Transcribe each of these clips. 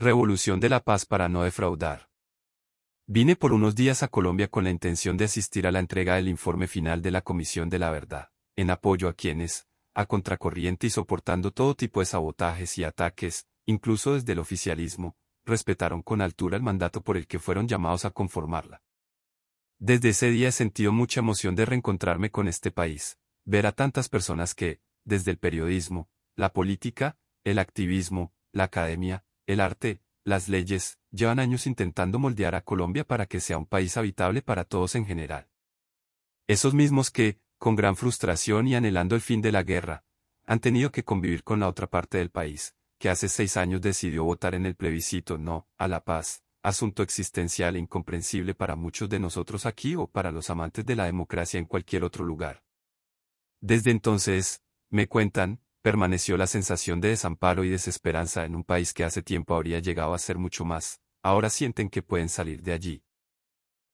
Revolución de la Paz para no defraudar. Vine por unos días a Colombia con la intención de asistir a la entrega del informe final de la Comisión de la Verdad, en apoyo a quienes, a contracorriente y soportando todo tipo de sabotajes y ataques, incluso desde el oficialismo, respetaron con altura el mandato por el que fueron llamados a conformarla. Desde ese día he sentido mucha emoción de reencontrarme con este país, ver a tantas personas que, desde el periodismo, la política, el activismo, la academia, el arte, las leyes, llevan años intentando moldear a Colombia para que sea un país habitable para todos en general. Esos mismos que, con gran frustración y anhelando el fin de la guerra, han tenido que convivir con la otra parte del país, que hace seis años decidió votar en el plebiscito no a la paz, asunto existencial e incomprensible para muchos de nosotros aquí o para los amantes de la democracia en cualquier otro lugar. Desde entonces, me cuentan, permaneció la sensación de desamparo y desesperanza en un país que hace tiempo habría llegado a ser mucho más, ahora sienten que pueden salir de allí.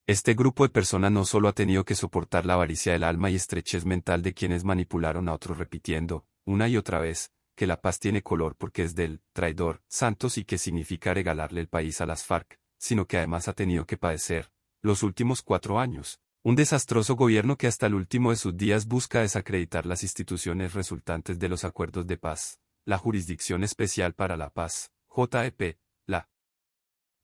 Este grupo de personas no solo ha tenido que soportar la avaricia del alma y estrechez mental de quienes manipularon a otros repitiendo, una y otra vez, que la paz tiene color porque es del traidor Santos y que significa regalarle el país a las FARC, sino que además ha tenido que padecer, los últimos cuatro años, un desastroso gobierno que hasta el último de sus días busca desacreditar las instituciones resultantes de los acuerdos de paz, la Jurisdicción Especial para la Paz, JEP, la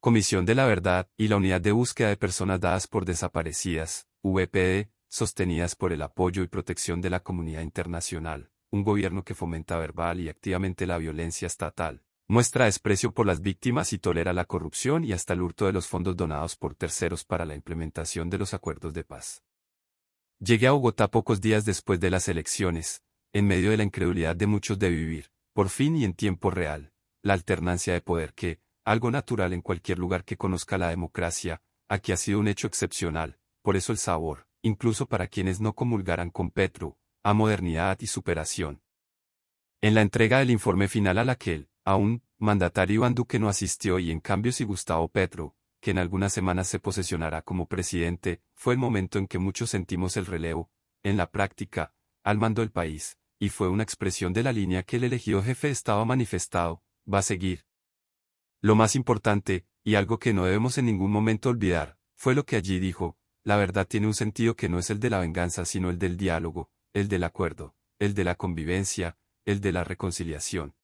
Comisión de la Verdad y la Unidad de Búsqueda de Personas Dadas por Desaparecidas, VPD, e sostenidas por el apoyo y protección de la comunidad internacional, un gobierno que fomenta verbal y activamente la violencia estatal, muestra desprecio por las víctimas y tolera la corrupción y hasta el hurto de los fondos donados por terceros para la implementación de los acuerdos de paz. Llegué a Bogotá pocos días después de las elecciones, en medio de la incredulidad de muchos de vivir, por fin y en tiempo real, la alternancia de poder que, algo natural en cualquier lugar que conozca la democracia, aquí ha sido un hecho excepcional, por eso el sabor, incluso para quienes no comulgaran con Petro, a modernidad y superación. En la entrega del informe final a la que aún, mandatario Iván no asistió y en cambio si Gustavo Petro, que en algunas semanas se posesionará como presidente, fue el momento en que muchos sentimos el relevo, en la práctica, al mando del país, y fue una expresión de la línea que el elegido jefe estaba manifestado, va a seguir. Lo más importante, y algo que no debemos en ningún momento olvidar, fue lo que allí dijo, la verdad tiene un sentido que no es el de la venganza sino el del diálogo, el del acuerdo, el de la convivencia, el de la reconciliación,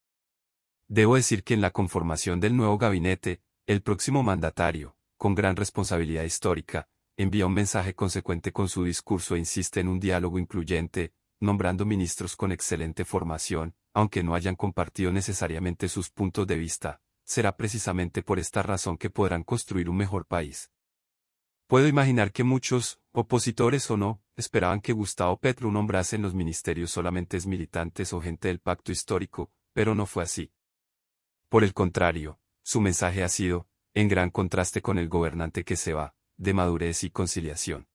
Debo decir que en la conformación del nuevo gabinete, el próximo mandatario, con gran responsabilidad histórica, envía un mensaje consecuente con su discurso e insiste en un diálogo incluyente, nombrando ministros con excelente formación, aunque no hayan compartido necesariamente sus puntos de vista, será precisamente por esta razón que podrán construir un mejor país. Puedo imaginar que muchos, opositores o no, esperaban que Gustavo Petro nombrase en los ministerios solamente militantes o gente del pacto histórico, pero no fue así. Por el contrario, su mensaje ha sido, en gran contraste con el gobernante que se va, de madurez y conciliación.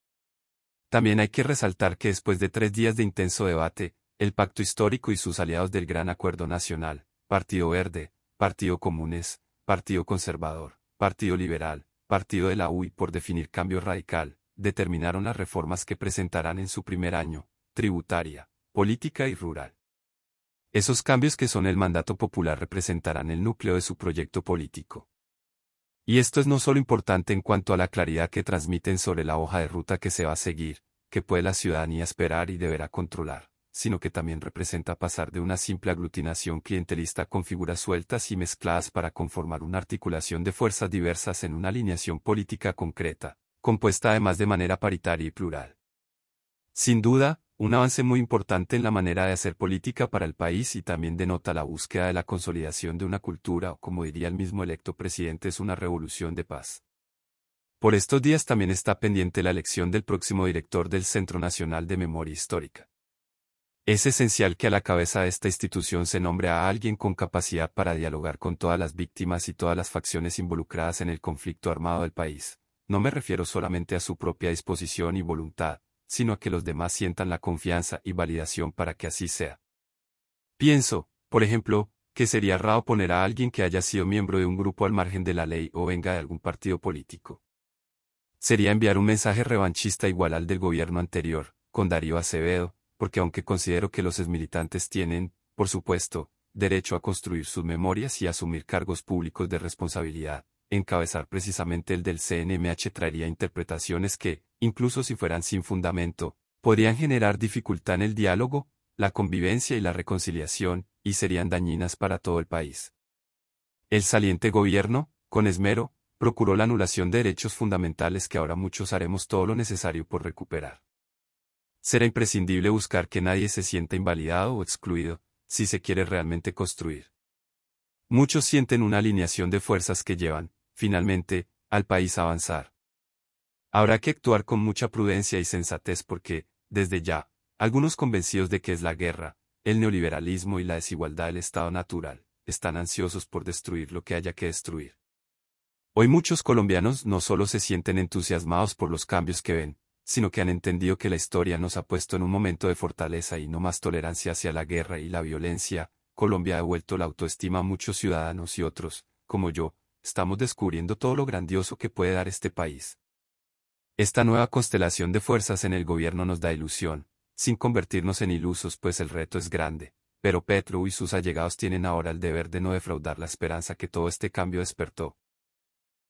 También hay que resaltar que después de tres días de intenso debate, el pacto histórico y sus aliados del Gran Acuerdo Nacional, Partido Verde, Partido Comunes, Partido Conservador, Partido Liberal, Partido de la UI por definir cambio radical, determinaron las reformas que presentarán en su primer año, tributaria, política y rural. Esos cambios que son el mandato popular representarán el núcleo de su proyecto político. Y esto es no solo importante en cuanto a la claridad que transmiten sobre la hoja de ruta que se va a seguir, que puede la ciudadanía esperar y deberá controlar, sino que también representa pasar de una simple aglutinación clientelista con figuras sueltas y mezcladas para conformar una articulación de fuerzas diversas en una alineación política concreta, compuesta además de manera paritaria y plural. Sin duda, un avance muy importante en la manera de hacer política para el país y también denota la búsqueda de la consolidación de una cultura, o como diría el mismo electo presidente, es una revolución de paz. Por estos días también está pendiente la elección del próximo director del Centro Nacional de Memoria Histórica. Es esencial que a la cabeza de esta institución se nombre a alguien con capacidad para dialogar con todas las víctimas y todas las facciones involucradas en el conflicto armado del país. No me refiero solamente a su propia disposición y voluntad, sino a que los demás sientan la confianza y validación para que así sea. Pienso, por ejemplo, que sería raro poner a alguien que haya sido miembro de un grupo al margen de la ley o venga de algún partido político. Sería enviar un mensaje revanchista igual al del gobierno anterior, con Darío Acevedo, porque aunque considero que los exmilitantes tienen, por supuesto, derecho a construir sus memorias y asumir cargos públicos de responsabilidad, encabezar precisamente el del CNMH traería interpretaciones que, incluso si fueran sin fundamento, podrían generar dificultad en el diálogo, la convivencia y la reconciliación, y serían dañinas para todo el país. El saliente gobierno, con esmero, procuró la anulación de derechos fundamentales que ahora muchos haremos todo lo necesario por recuperar. Será imprescindible buscar que nadie se sienta invalidado o excluido, si se quiere realmente construir. Muchos sienten una alineación de fuerzas que llevan, finalmente, al país avanzar. Habrá que actuar con mucha prudencia y sensatez porque, desde ya, algunos convencidos de que es la guerra, el neoliberalismo y la desigualdad del Estado natural, están ansiosos por destruir lo que haya que destruir. Hoy muchos colombianos no solo se sienten entusiasmados por los cambios que ven, sino que han entendido que la historia nos ha puesto en un momento de fortaleza y no más tolerancia hacia la guerra y la violencia, Colombia ha vuelto la autoestima a muchos ciudadanos y otros, como yo, estamos descubriendo todo lo grandioso que puede dar este país. Esta nueva constelación de fuerzas en el gobierno nos da ilusión, sin convertirnos en ilusos pues el reto es grande, pero Petro y sus allegados tienen ahora el deber de no defraudar la esperanza que todo este cambio despertó.